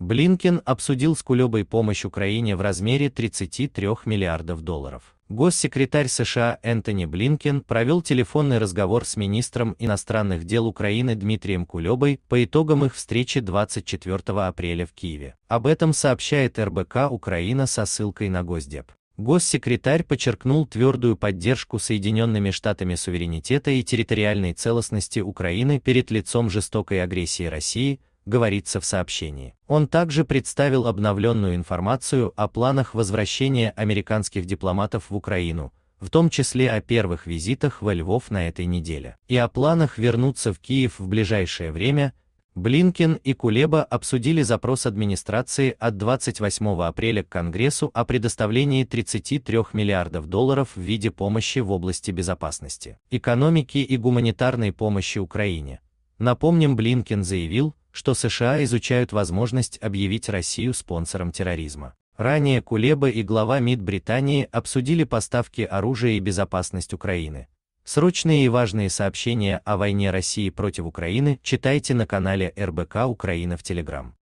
Блинкен обсудил с Кулебой помощь Украине в размере 33 миллиардов долларов. Госсекретарь США Энтони Блинкен провел телефонный разговор с министром иностранных дел Украины Дмитрием Кулебой по итогам их встречи 24 апреля в Киеве. Об этом сообщает РБК Украина со ссылкой на Госдеп. Госсекретарь подчеркнул твердую поддержку Соединенными Штатами суверенитета и территориальной целостности Украины перед лицом жестокой агрессии России, говорится в сообщении. Он также представил обновленную информацию о планах возвращения американских дипломатов в Украину, в том числе о первых визитах во Львов на этой неделе, и о планах вернуться в Киев в ближайшее время, Блинкен и Кулеба обсудили запрос администрации от 28 апреля к Конгрессу о предоставлении 33 миллиардов долларов в виде помощи в области безопасности, экономики и гуманитарной помощи Украине. Напомним, Блинкен заявил, что США изучают возможность объявить Россию спонсором терроризма. Ранее Кулеба и глава МИД Британии обсудили поставки оружия и безопасность Украины. Срочные и важные сообщения о войне России против Украины читайте на канале РБК Украина в Телеграм.